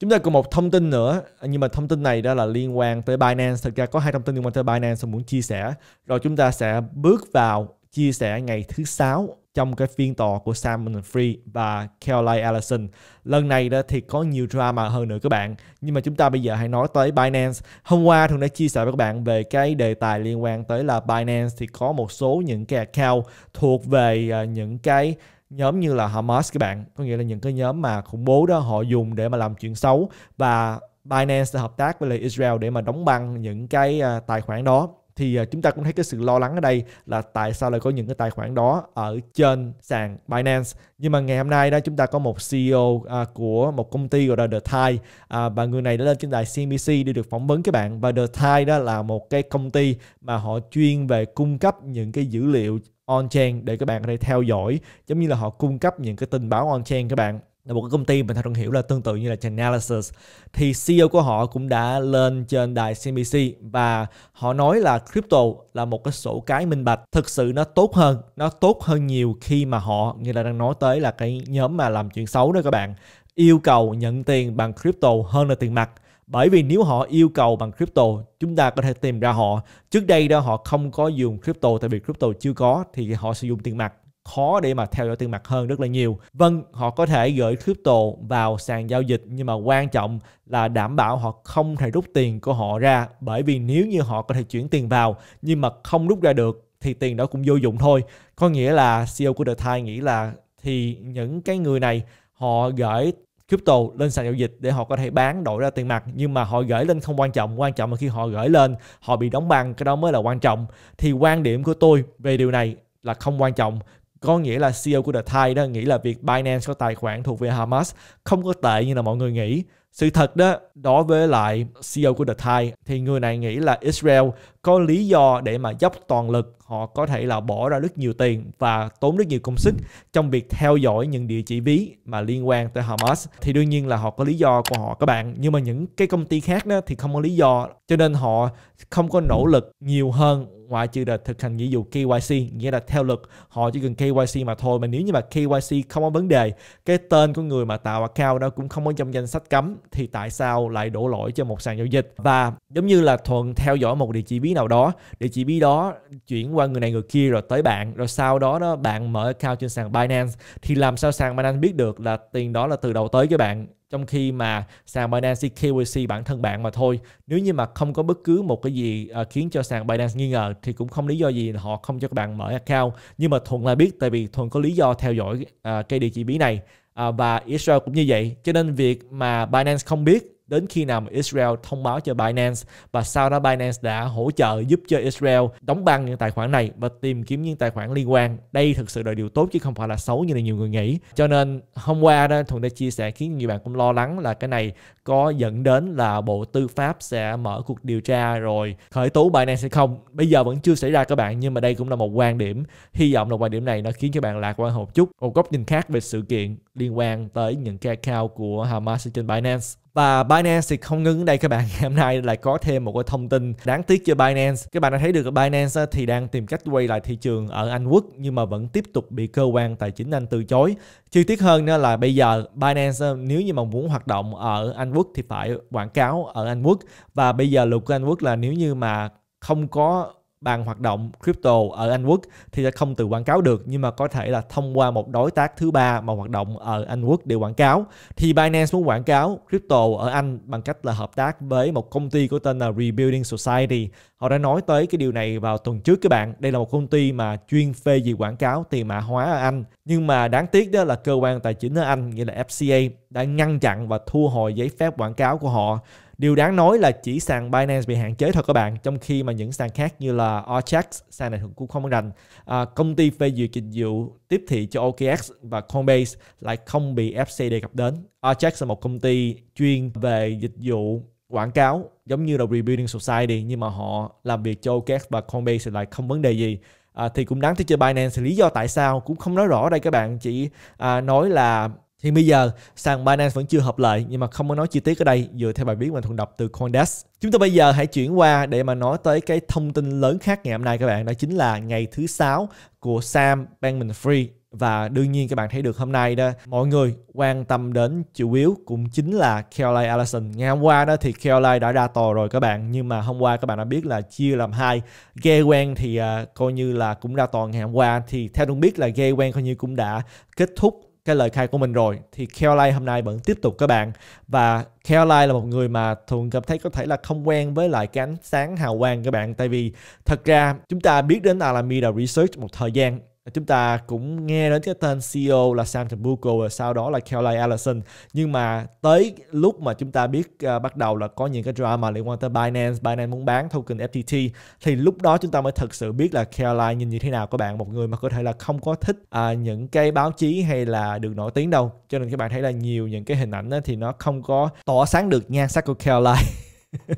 Chúng ta còn một thông tin nữa, nhưng mà thông tin này đó là liên quan tới Binance. Thực ra có hai thông tin liên quan tới Binance tôi muốn chia sẻ. Rồi chúng ta sẽ bước vào chia sẻ ngày thứ sáu trong cái phiên tòa của Salmon Free và Caroline Allison Lần này đó thì có nhiều drama hơn nữa các bạn. Nhưng mà chúng ta bây giờ hãy nói tới Binance. Hôm qua thường đã chia sẻ với các bạn về cái đề tài liên quan tới là Binance thì có một số những cái account thuộc về à, những cái nhóm như là Hamas các bạn có nghĩa là những cái nhóm mà khủng bố đó họ dùng để mà làm chuyện xấu và Binance đã hợp tác với lại Israel để mà đóng băng những cái à, tài khoản đó thì à, chúng ta cũng thấy cái sự lo lắng ở đây là tại sao lại có những cái tài khoản đó ở trên sàn Binance nhưng mà ngày hôm nay đó chúng ta có một CEO à, của một công ty gọi là The Thai và người này đã lên trên đài CNBC để được phỏng vấn các bạn và The Thai đó là một cái công ty mà họ chuyên về cung cấp những cái dữ liệu on-chain để các bạn có thể theo dõi giống như là họ cung cấp những cái tin báo on-chain các bạn là một cái công ty mình thật hiểu là tương tự như là Chainalysis thì CEO của họ cũng đã lên trên đài CNBC và họ nói là crypto là một cái sổ cái minh bạch thực sự nó tốt hơn nó tốt hơn nhiều khi mà họ như là đang nói tới là cái nhóm mà làm chuyện xấu đó các bạn yêu cầu nhận tiền bằng crypto hơn là tiền mặt bởi vì nếu họ yêu cầu bằng crypto, chúng ta có thể tìm ra họ. Trước đây đó họ không có dùng crypto tại vì crypto chưa có thì họ sử dụng tiền mặt khó để mà theo dõi tiền mặt hơn rất là nhiều. Vâng, họ có thể gửi crypto vào sàn giao dịch nhưng mà quan trọng là đảm bảo họ không thể rút tiền của họ ra bởi vì nếu như họ có thể chuyển tiền vào nhưng mà không rút ra được thì tiền đó cũng vô dụng thôi. Có nghĩa là CEO của The Thai nghĩ là thì những cái người này họ gửi crypto lên sàn giao dịch để họ có thể bán đổi ra tiền mặt nhưng mà họ gửi lên không quan trọng quan trọng là khi họ gửi lên họ bị đóng băng cái đó mới là quan trọng thì quan điểm của tôi về điều này là không quan trọng có nghĩa là CEO của The Thai đó nghĩ là việc Binance có tài khoản thuộc về Hamas không có tệ như là mọi người nghĩ sự thật đó đối với lại CEO của The Thai thì người này nghĩ là Israel có lý do để mà dốc toàn lực họ có thể là bỏ ra rất nhiều tiền và tốn rất nhiều công sức trong việc theo dõi những địa chỉ ví mà liên quan tới Hamas thì đương nhiên là họ có lý do của họ các bạn nhưng mà những cái công ty khác đó thì không có lý do cho nên họ không có nỗ lực nhiều hơn ngoại trừ là thực hành nghĩa vụ KYC nghĩa là theo luật họ chỉ cần KYC mà thôi mà nếu như mà KYC không có vấn đề cái tên của người mà tạo account đó cũng không có trong danh sách cấm thì tại sao lại đổ lỗi cho một sàn giao dịch và giống như là thuận theo dõi một địa chỉ ví nào đó địa chỉ bí đó chuyển qua người này người kia rồi tới bạn rồi sau đó đó bạn mở account trên sàn Binance thì làm sao sàn Binance biết được là tiền đó là từ đầu tới cái bạn trong khi mà sàn Binance KYC bản thân bạn mà thôi nếu như mà không có bất cứ một cái gì à, khiến cho sàn Binance nghi ngờ thì cũng không lý do gì họ không cho các bạn mở account nhưng mà thuận là biết tại vì thuận có lý do theo dõi à, cái địa chỉ bí này à, và Israel cũng như vậy cho nên việc mà Binance không biết đến khi nào mà Israel thông báo cho Binance và sau đó Binance đã hỗ trợ giúp cho Israel đóng băng những tài khoản này và tìm kiếm những tài khoản liên quan. Đây thực sự là điều tốt chứ không phải là xấu như là nhiều người nghĩ. Cho nên hôm qua đó Thuận đã chia sẻ khiến nhiều bạn cũng lo lắng là cái này có dẫn đến là Bộ Tư pháp sẽ mở cuộc điều tra rồi khởi tố Binance hay không. Bây giờ vẫn chưa xảy ra các bạn nhưng mà đây cũng là một quan điểm. Hy vọng là quan điểm này nó khiến cho bạn lạc quan một chút. Một góc nhìn khác về sự kiện liên quan tới những cái account của Hamas trên Binance. Và Binance thì không ngưng ở đây các bạn hôm nay lại có thêm một cái thông tin đáng tiếc cho Binance Các bạn đã thấy được Binance thì đang tìm cách quay lại thị trường ở Anh Quốc Nhưng mà vẫn tiếp tục bị cơ quan tài chính Anh từ chối Chi tiết hơn nữa là bây giờ Binance nếu như mà muốn hoạt động ở Anh Quốc Thì phải quảng cáo ở Anh Quốc Và bây giờ luật của Anh Quốc là nếu như mà không có bằng hoạt động crypto ở Anh Quốc thì sẽ không tự quảng cáo được nhưng mà có thể là thông qua một đối tác thứ ba mà hoạt động ở Anh Quốc để quảng cáo thì Binance muốn quảng cáo crypto ở Anh bằng cách là hợp tác với một công ty có tên là Rebuilding Society họ đã nói tới cái điều này vào tuần trước các bạn đây là một công ty mà chuyên phê về quảng cáo tiền mã hóa ở Anh nhưng mà đáng tiếc đó là cơ quan tài chính ở Anh nghĩa là FCA đã ngăn chặn và thu hồi giấy phép quảng cáo của họ Điều đáng nói là chỉ sàn Binance bị hạn chế thôi các bạn, trong khi mà những sàn khác như là Orchex, sàn này cũng không rành, à, công ty phê duyệt dịch vụ tiếp thị cho OKX và Coinbase lại không bị FC đề cập đến. Orchex là một công ty chuyên về dịch vụ quảng cáo giống như là Rebuilding Society nhưng mà họ làm việc cho OKX và Coinbase lại không vấn đề gì à, thì cũng đáng tiếc cho Binance lý do tại sao cũng không nói rõ đây các bạn chỉ à, nói là thì bây giờ sàn Binance vẫn chưa hợp lại nhưng mà không có nói chi tiết ở đây dựa theo bài viết mà Thuận đọc từ Coindesk. Chúng ta bây giờ hãy chuyển qua để mà nói tới cái thông tin lớn khác ngày hôm nay các bạn đó chính là ngày thứ sáu của Sam bankman free và đương nhiên các bạn thấy được hôm nay đó mọi người quan tâm đến chủ yếu cũng chính là kelly Allison ngày hôm qua đó thì kelly đã ra tòa rồi các bạn nhưng mà hôm qua các bạn đã biết là chia làm hai ghe quen thì uh, coi như là cũng ra tòa ngày hôm qua thì theo đúng biết là ghe quen coi như cũng đã kết thúc cái lời khai của mình rồi thì Caroline hôm nay vẫn tiếp tục các bạn và Caroline là một người mà thường cảm thấy có thể là không quen với lại cái ánh sáng hào quang các bạn tại vì thật ra chúng ta biết đến Alameda Research một thời gian chúng ta cũng nghe đến cái tên CEO là Sam Trabuco và sau đó là Kelly Ellison nhưng mà tới lúc mà chúng ta biết uh, bắt đầu là có những cái drama liên quan tới Binance Binance muốn bán token FTT thì lúc đó chúng ta mới thật sự biết là Kelly nhìn như thế nào các bạn một người mà có thể là không có thích uh, những cái báo chí hay là được nổi tiếng đâu cho nên các bạn thấy là nhiều những cái hình ảnh thì nó không có tỏ sáng được nhan sắc của Kelly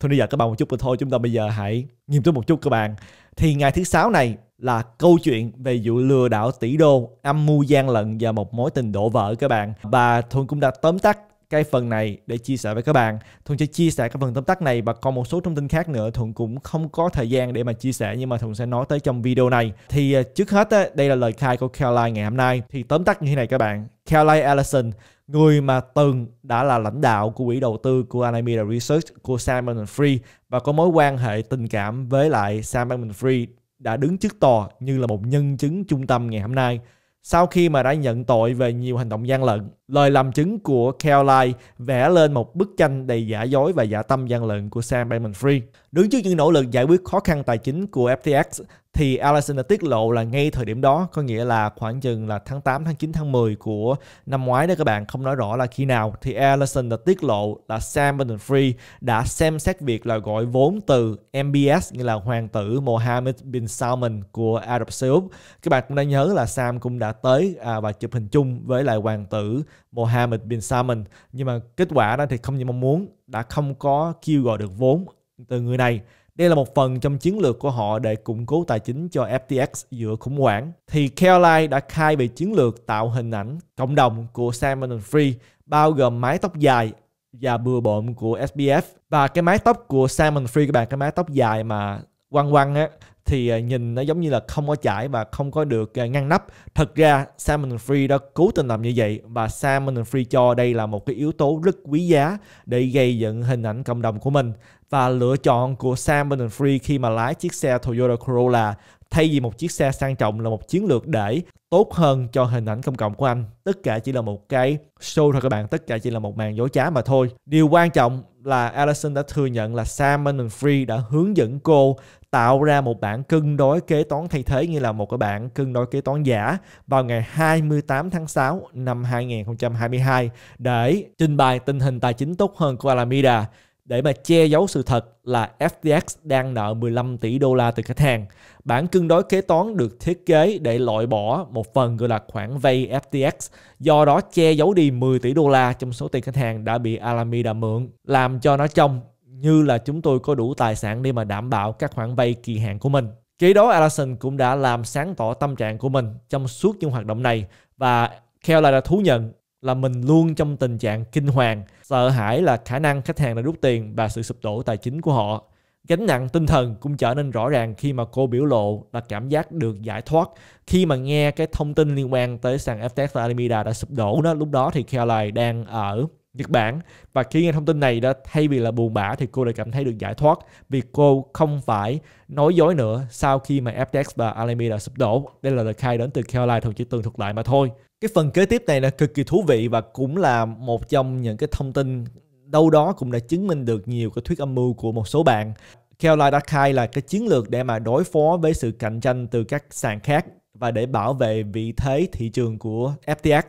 thôi bây giờ các bạn một chút thôi chúng ta bây giờ hãy nghiêm túc một chút các bạn thì ngày thứ sáu này là câu chuyện về vụ lừa đảo tỷ đô, âm mưu gian lận và một mối tình đổ vỡ các bạn. Và Thuận cũng đã tóm tắt cái phần này để chia sẻ với các bạn. Thuận sẽ chia sẻ cái phần tóm tắt này và còn một số thông tin khác nữa Thuận cũng không có thời gian để mà chia sẻ nhưng mà Thuận sẽ nói tới trong video này. Thì à, trước hết đây là lời khai của Caroline ngày hôm nay. Thì tóm tắt như thế này các bạn. Caroline Allison, người mà từng đã là lãnh đạo của quỹ đầu tư của Alameda Research của Sam Bankman-Fried và có mối quan hệ tình cảm với lại Sam Bankman-Fried đã đứng trước tòa như là một nhân chứng trung tâm ngày hôm nay sau khi mà đã nhận tội về nhiều hành động gian lận Lời làm chứng của Caroline vẽ lên một bức tranh đầy giả dối và giả tâm gian lận của Sam Bankman-Fried. Đứng trước những nỗ lực giải quyết khó khăn tài chính của FTX thì đã tiết lộ là ngay thời điểm đó, có nghĩa là khoảng chừng là tháng 8, tháng 9, tháng 10 của năm ngoái đó các bạn, không nói rõ là khi nào thì đã tiết lộ là Sam Bankman-Fried đã xem xét việc là gọi vốn từ MBS như là hoàng tử Mohammed bin Salman của Ả Rập Xê Út. Các bạn cũng đã nhớ là Sam cũng đã tới à, và chụp hình chung với lại hoàng tử Mohammed bin Salman nhưng mà kết quả đó thì không như mong muốn đã không có kêu gọi được vốn từ người này đây là một phần trong chiến lược của họ để củng cố tài chính cho FTX giữa khủng hoảng. Thì Caroline đã khai về chiến lược tạo hình ảnh cộng đồng của Salmon Free bao gồm mái tóc dài và bừa bộn của SBF và cái mái tóc của Salmon Free các bạn cái mái tóc dài mà quăng quăng á thì à, nhìn nó giống như là không có chảy và không có được à, ngăn nắp. Thật ra Salmon Free đã cố tình làm như vậy và Salmon Free cho đây là một cái yếu tố rất quý giá để gây dựng hình ảnh cộng đồng của mình. Và lựa chọn của Salmon Free khi mà lái chiếc xe Toyota Corolla thay vì một chiếc xe sang trọng là một chiến lược để tốt hơn cho hình ảnh công cộng của anh tất cả chỉ là một cái show thôi các bạn tất cả chỉ là một màn dối trá mà thôi điều quan trọng là Allison đã thừa nhận là Salmon and Free đã hướng dẫn cô tạo ra một bản cân đối kế toán thay thế như là một cái bản cân đối kế toán giả vào ngày 28 tháng 6 năm 2022 để trình bày tình hình tài chính tốt hơn của Alameda để mà che giấu sự thật là FTX đang nợ 15 tỷ đô la từ khách hàng. Bản cân đối kế toán được thiết kế để loại bỏ một phần gọi là khoản vay FTX, do đó che giấu đi 10 tỷ đô la trong số tiền khách hàng đã bị Alameda mượn, làm cho nó trông như là chúng tôi có đủ tài sản để mà đảm bảo các khoản vay kỳ hạn của mình. Kế đó Allison cũng đã làm sáng tỏ tâm trạng của mình trong suốt những hoạt động này và Kelly đã thú nhận là mình luôn trong tình trạng kinh hoàng, sợ hãi là khả năng khách hàng đã rút tiền và sự sụp đổ tài chính của họ. Gánh nặng tinh thần cũng trở nên rõ ràng khi mà cô biểu lộ là cảm giác được giải thoát khi mà nghe cái thông tin liên quan tới sàn FTX và Alameda đã sụp đổ đó. Lúc đó thì Caroline đang ở Nhật Bản và khi nghe thông tin này đã thay vì là buồn bã thì cô lại cảm thấy được giải thoát vì cô không phải nói dối nữa sau khi mà FTX và Alamy đã sụp đổ. Đây là lời khai đến từ Caroline thuộc chỉ tường thuật lại mà thôi. Cái phần kế tiếp này là cực kỳ thú vị và cũng là một trong những cái thông tin đâu đó cũng đã chứng minh được nhiều cái thuyết âm mưu của một số bạn. Caroline đã khai là cái chiến lược để mà đối phó với sự cạnh tranh từ các sàn khác và để bảo vệ vị thế thị trường của FTX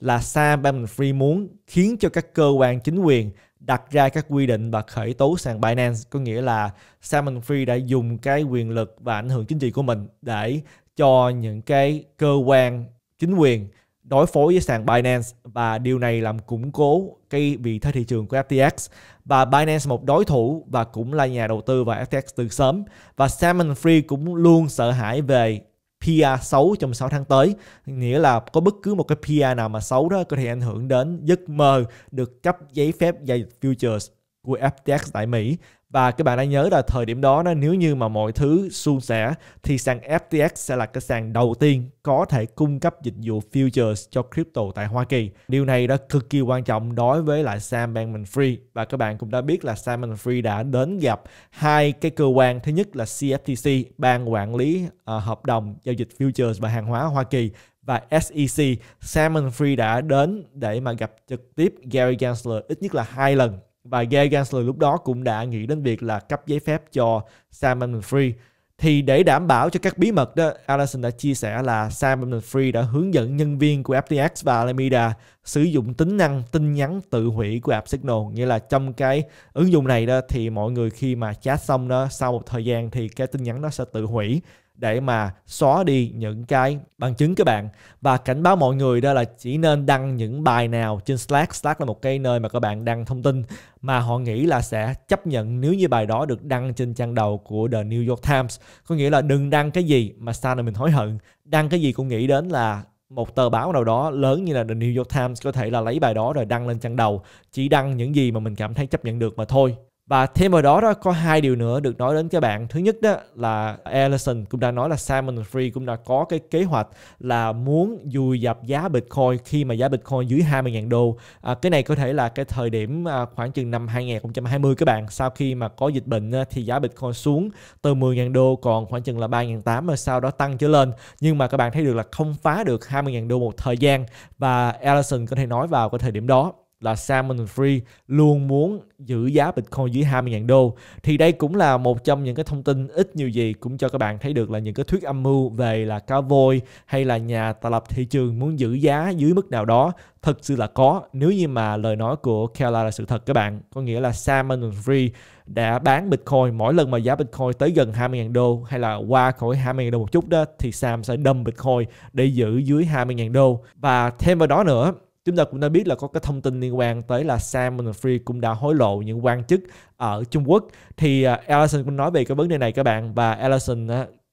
là Sam Bankman-Fried muốn khiến cho các cơ quan chính quyền đặt ra các quy định và khởi tố sàn Binance có nghĩa là Sam Bankman-Fried đã dùng cái quyền lực và ảnh hưởng chính trị của mình để cho những cái cơ quan chính quyền đối phó với sàn Binance và điều này làm củng cố cái vị thế thị trường của FTX và Binance một đối thủ và cũng là nhà đầu tư vào FTX từ sớm và Salmon Free cũng luôn sợ hãi về PR xấu trong 6 tháng tới nghĩa là có bất cứ một cái PR nào mà xấu đó có thể ảnh hưởng đến giấc mơ được cấp giấy phép giao dịch futures của FTX tại Mỹ và các bạn đã nhớ là thời điểm đó nếu như mà mọi thứ suôn sẻ thì sàn FTX sẽ là cái sàn đầu tiên có thể cung cấp dịch vụ futures cho crypto tại Hoa Kỳ. Điều này đã cực kỳ quan trọng đối với lại Sam Bankman-Fried và các bạn cũng đã biết là Sam Bankman-Fried đã đến gặp hai cái cơ quan thứ nhất là CFTC, ban quản lý uh, hợp đồng giao dịch futures và hàng hóa Hoa Kỳ và SEC, Sam Bankman-Fried đã đến để mà gặp trực tiếp Gary Gensler ít nhất là hai lần và Gary Gensler lúc đó cũng đã nghĩ đến việc là cấp giấy phép cho Sam bankman Free thì để đảm bảo cho các bí mật đó, Allison đã chia sẻ là Sam bankman Free đã hướng dẫn nhân viên của FTX và Alameda sử dụng tính năng tin nhắn tự hủy của app Signal. Nghĩa là trong cái ứng dụng này đó thì mọi người khi mà chat xong đó, sau một thời gian thì cái tin nhắn nó sẽ tự hủy để mà xóa đi những cái bằng chứng các bạn và cảnh báo mọi người đó là chỉ nên đăng những bài nào trên Slack Slack là một cái nơi mà các bạn đăng thông tin mà họ nghĩ là sẽ chấp nhận nếu như bài đó được đăng trên trang đầu của The New York Times có nghĩa là đừng đăng cái gì mà sau này mình hối hận đăng cái gì cũng nghĩ đến là một tờ báo nào đó lớn như là The New York Times có thể là lấy bài đó rồi đăng lên trang đầu chỉ đăng những gì mà mình cảm thấy chấp nhận được mà thôi và thêm vào đó đó có hai điều nữa được nói đến các bạn. Thứ nhất đó là Ellison cũng đã nói là Simon Free cũng đã có cái kế hoạch là muốn dùi dập giá Bitcoin khi mà giá Bitcoin dưới 20.000 đô. À, cái này có thể là cái thời điểm à, khoảng chừng năm 2020 các bạn. Sau khi mà có dịch bệnh thì giá Bitcoin xuống từ 10.000 đô còn khoảng chừng là 3.800 mà sau đó tăng trở lên. Nhưng mà các bạn thấy được là không phá được 20.000 đô một thời gian và Ellison có thể nói vào cái thời điểm đó là Salmon Free luôn muốn giữ giá Bitcoin dưới 20.000 đô thì đây cũng là một trong những cái thông tin ít nhiều gì cũng cho các bạn thấy được là những cái thuyết âm mưu về là cá voi hay là nhà tạo lập thị trường muốn giữ giá dưới mức nào đó thật sự là có nếu như mà lời nói của Kela là sự thật các bạn có nghĩa là Salmon Free đã bán Bitcoin mỗi lần mà giá Bitcoin tới gần 20.000 đô hay là qua khỏi 20.000 đô một chút đó thì Sam sẽ đâm Bitcoin để giữ dưới 20.000 đô và thêm vào đó nữa chúng ta cũng đã biết là có cái thông tin liên quan tới là Sam Free cũng đã hối lộ những quan chức ở Trung Quốc thì Ellison à, cũng nói về cái vấn đề này các bạn và Ellison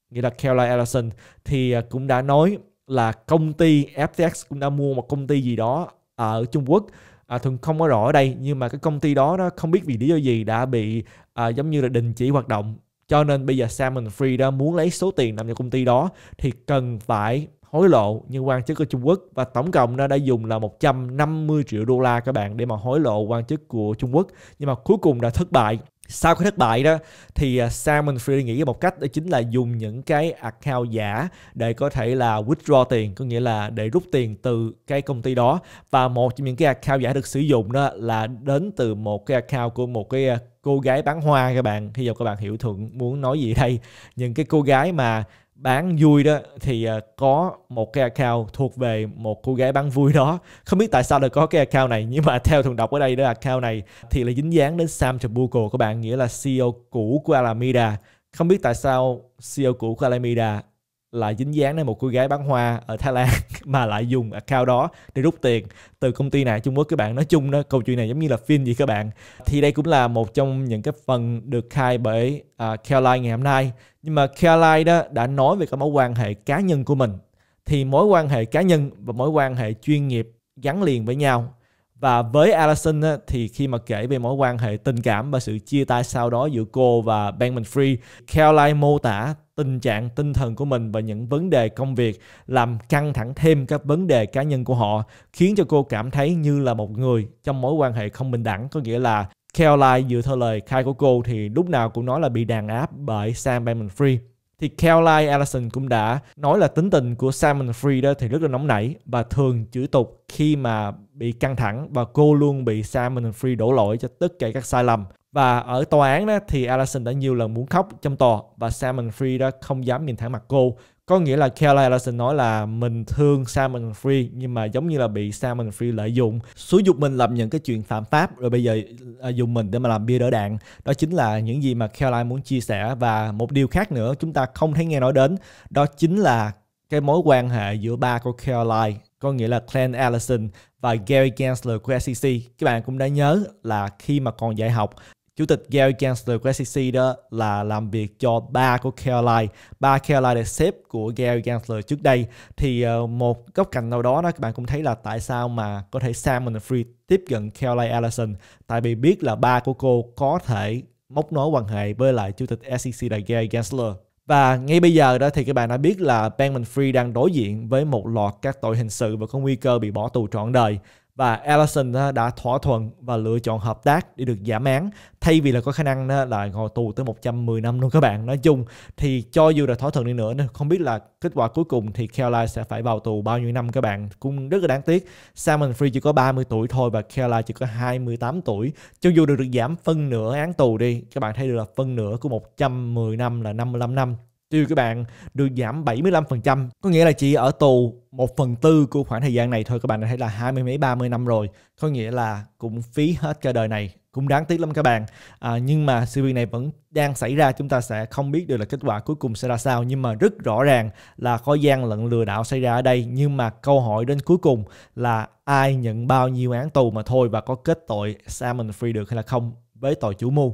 nghĩa là Caroline Ellison thì à, cũng đã nói là công ty FTX cũng đã mua một công ty gì đó ở Trung Quốc à, thường không có rõ ở đây nhưng mà cái công ty đó nó không biết vì lý do gì đã bị à, giống như là đình chỉ hoạt động cho nên bây giờ Sam Free đã muốn lấy số tiền nằm trong công ty đó thì cần phải hối lộ nhưng quan chức của Trung Quốc và tổng cộng nó đã dùng là 150 triệu đô la các bạn để mà hối lộ quan chức của Trung Quốc nhưng mà cuối cùng đã thất bại sau cái thất bại đó thì à, Simon Freed nghĩ một cách đó chính là dùng những cái account giả để có thể là withdraw tiền có nghĩa là để rút tiền từ cái công ty đó và một trong những cái account giả được sử dụng đó là đến từ một cái account của một cái à, cô gái bán hoa các bạn hy vọng các bạn hiểu thuận muốn nói gì đây những cái cô gái mà bán vui đó thì ờ, có một cái account thuộc về một cô gái bán vui đó không biết tại sao lại có cái account này nhưng mà theo thường đọc ở đây đó account này thì là dính dáng đến Sam Trabuco các bạn nghĩa là CEO cũ của Alameda không biết tại sao CEO cũ của Alameda là dính dáng đến một cô gái bán hoa ở Thái Lan mà lại dùng account đó để rút tiền từ công ty này Trung Quốc các bạn nói chung đó câu chuyện này giống như là phim gì các bạn thì đây cũng là một trong những cái phần được khai bởi uh, Caroline ngày hôm nay nhưng mà Caroline đó đã nói về cái mối quan hệ cá nhân của mình thì mối quan hệ cá nhân và mối quan hệ chuyên nghiệp gắn liền với nhau và với Alison á, thì khi mà kể về mối quan hệ tình cảm và sự chia tay sau đó giữa cô và Benjamin Free, Caroline mô tả tình trạng tinh thần của mình và những vấn đề công việc làm căng thẳng thêm các vấn đề cá nhân của họ khiến cho cô cảm thấy như là một người trong mối quan hệ không bình đẳng có nghĩa là Caroline dựa theo lời khai của cô thì lúc nào cũng nói là bị đàn áp bởi Sam Bankman Free thì Caroline Allison cũng đã nói là tính tình của Simon Free đó thì rất là nóng nảy và thường chửi tục khi mà bị căng thẳng và cô luôn bị Simon Free đổ lỗi cho tất cả các sai lầm. Và ở tòa án đó, thì Allison đã nhiều lần muốn khóc trong tòa và Salmon Free đó không dám nhìn thẳng mặt cô. Có nghĩa là Kelly Allison nói là mình thương Salmon Free nhưng mà giống như là bị Salmon Free lợi dụng. Xúi dục mình làm những cái chuyện phạm pháp rồi bây giờ à, dùng mình để mà làm bia đỡ đạn. Đó chính là những gì mà Kelly muốn chia sẻ và một điều khác nữa chúng ta không thấy nghe nói đến. Đó chính là cái mối quan hệ giữa ba cô Caroline có nghĩa là Clan Allison và Gary Gensler của SEC. Các bạn cũng đã nhớ là khi mà còn dạy học Chủ tịch Gary Gensler của SEC đó là làm việc cho ba của Caroline. Ba Caroline là sếp của Gary Gensler trước đây. Thì ờ, một góc cạnh nào đó, đó các bạn cũng thấy là tại sao mà có thể Sam Free tiếp cận Caroline Ellison. Tại vì biết là ba của cô có thể móc nối quan hệ với lại chủ tịch SEC là Gary Gensler. Và ngay bây giờ đó thì các bạn đã biết là Benjamin Free đang đối diện với một loạt các tội hình sự và có nguy cơ bị bỏ tù trọn đời và Ellison đã thỏa thuận và lựa chọn hợp tác để được giảm án thay vì là có khả năng là ngồi tù tới 110 năm luôn các bạn nói chung thì cho dù là thỏa thuận đi nữa không biết là kết quả cuối cùng thì Caroline sẽ phải vào tù bao nhiêu năm các bạn cũng rất là đáng tiếc Salmon Free chỉ có 30 tuổi thôi và Caroline chỉ có 28 tuổi cho dù được được giảm phân nửa án tù đi các bạn thấy được là phân nửa của 110 năm là 55 năm tiêu các bạn được giảm 75%. Có nghĩa là chỉ ở tù 1 phần tư của khoảng thời gian này thôi các bạn đã thấy là hai mươi mấy 30 năm rồi. Có nghĩa là cũng phí hết cả đời này. Cũng đáng tiếc lắm các bạn. À, nhưng mà sự việc này vẫn đang xảy ra chúng ta sẽ không biết được là kết quả cuối cùng sẽ ra sao. Nhưng mà rất rõ ràng là có gian lận lừa đảo xảy ra ở đây. Nhưng mà câu hỏi đến cuối cùng là ai nhận bao nhiêu án tù mà thôi và có kết tội Salmon Free được hay là không với tội chủ mưu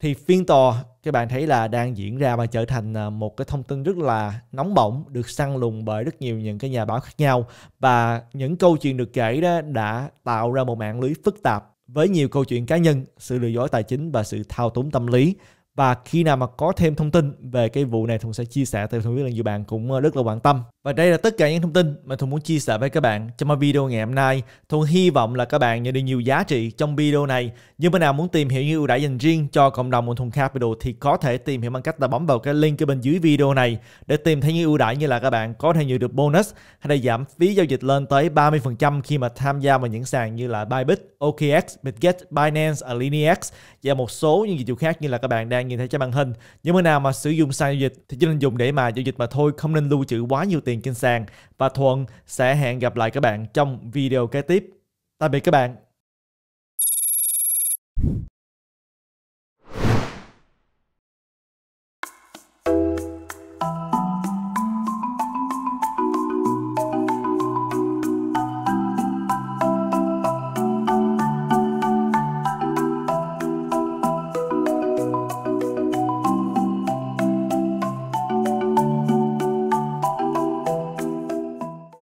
thì phiên tòa các bạn thấy là đang diễn ra và trở thành à, một cái thông tin rất là nóng bỏng được săn lùng bởi rất nhiều những cái nhà báo khác nhau và những câu chuyện được kể đó đã tạo ra một mạng lưới phức tạp với nhiều câu chuyện cá nhân, sự lừa dối tài chính và sự thao túng tâm lý và khi nào mà có thêm thông tin về cái vụ này Thùng sẽ chia sẻ tại Thùng biết là nhiều bạn cũng ờ, rất là quan tâm và đây là tất cả những thông tin mà Thùng muốn chia sẻ với các bạn trong video ngày hôm nay Thùng hy vọng là các bạn nhận được nhiều giá trị trong video này nhưng mà nào muốn tìm hiểu những ưu đãi dành riêng cho cộng đồng của Thùng Capital thì có thể tìm hiểu bằng cách là bấm vào cái link ở bên dưới video này để tìm thấy những ưu đãi như là các bạn có thể nhận được bonus hay là giảm phí giao dịch lên tới 30% khi mà tham gia vào những sàn như là Bybit, OKX, Bitget, Binance, Alinex và một số những dịch vụ khác như là các bạn đang nhìn thấy trên màn hình. Những người nào mà sử dụng sàn giao dịch thì chỉ nên dùng để mà giao dịch mà thôi, không nên lưu trữ quá nhiều tiền trên sàn. Và Thuận sẽ hẹn gặp lại các bạn trong video kế tiếp. Tạm biệt các bạn.